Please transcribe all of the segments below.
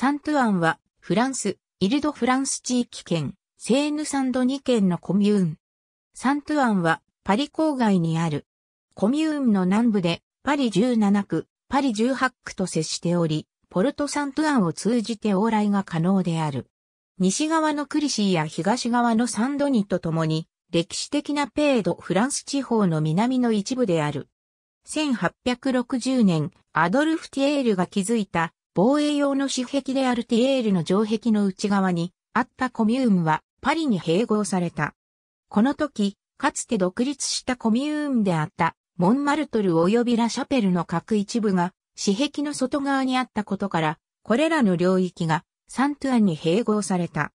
サントゥアンは、フランス、イルド・フランス地域圏、セーヌ・サンド2県のコミューン。サントゥアンは、パリ郊外にある。コミューンの南部で、パリ17区、パリ18区と接しており、ポルト・サントゥアンを通じて往来が可能である。西側のクリシーや東側のサンドニとともに、歴史的なペード・フランス地方の南の一部である。1860年、アドルフ・ティエールが築いた防衛用の紙壁であるティエールの城壁の内側にあったコミュームはパリに併合された。この時、かつて独立したコミュームであったモンマルトル及びラシャペルの各一部が紙壁の外側にあったことから、これらの領域がサントゥアンに併合された。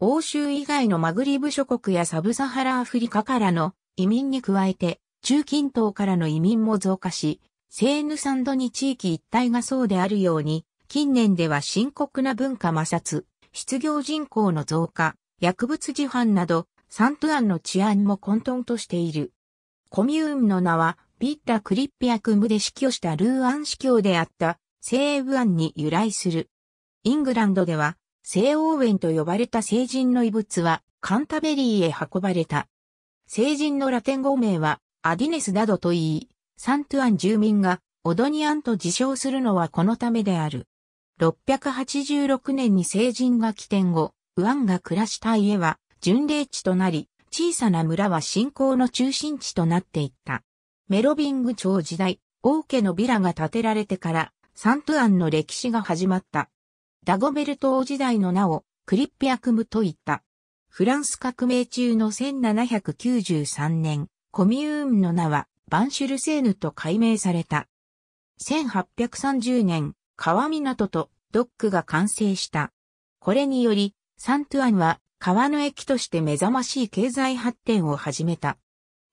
欧州以外のマグリブ諸国やサブサハラアフリカからの移民に加えて、中近東からの移民も増加し、セーヌサンドに地域一帯がそうであるように、近年では深刻な文化摩擦、失業人口の増加、薬物自販など、サントアンの治安も混沌としている。コミューンの名は、ビッタ・クリッピアクムで死去したルーアン司教であったブアンに由来する。イングランドでは、聖オーウェンと呼ばれた聖人の遺物はカンタベリーへ運ばれた。聖人のラテン語名はアディネスなどと言い、サントゥアン住民がオドニアンと自称するのはこのためである。686年に成人が起点後、ウアンが暮らした家は巡礼地となり、小さな村は信仰の中心地となっていった。メロビング朝時代、王家のビラが建てられてから、サントゥアンの歴史が始まった。ダゴベルト王時代の名をクリッピアクムと言った。フランス革命中の1793年、コミューンの名はバンシュルセーヌと改名された。1830年、川港とドックが完成した。これにより、サントゥアンは川の駅として目覚ましい経済発展を始めた。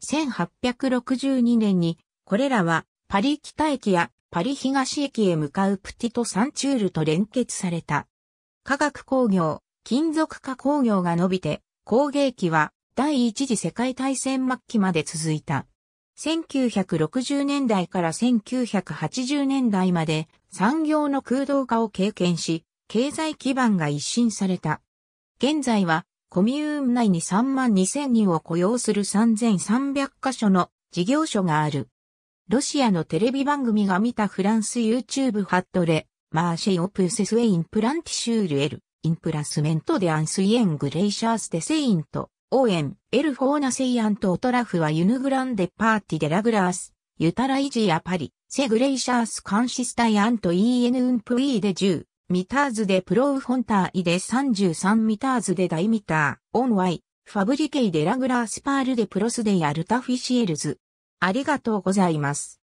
1862年に、これらはパリ北駅やパリ東駅へ向かうプティト・サンチュールと連結された。化学工業、金属化工業が伸びて、工芸機は第一次世界大戦末期まで続いた。1960年代から1980年代まで産業の空洞化を経験し、経済基盤が一新された。現在はコミューン内に3万2000人を雇用する3300カ所の事業所がある。ロシアのテレビ番組が見たフランス YouTube ハットレ、マーシェイオプセスウェインプランティシュールエル、インプラスメントデアンスイエングレイシャーステセイント、オーエン、エルフォーナセイアント・オトラフはユヌグランデパーティデラグラース、ユタライジアパリ、セグレイシャースカンシスタイアントイーエヌウンプイーで10、ミターズでプロウフォンターイで33ミターズで大ミター、オンワイ、ファブリケイデラグラースパールでプロスデやるルタフィシエルズ。ありがとうございます。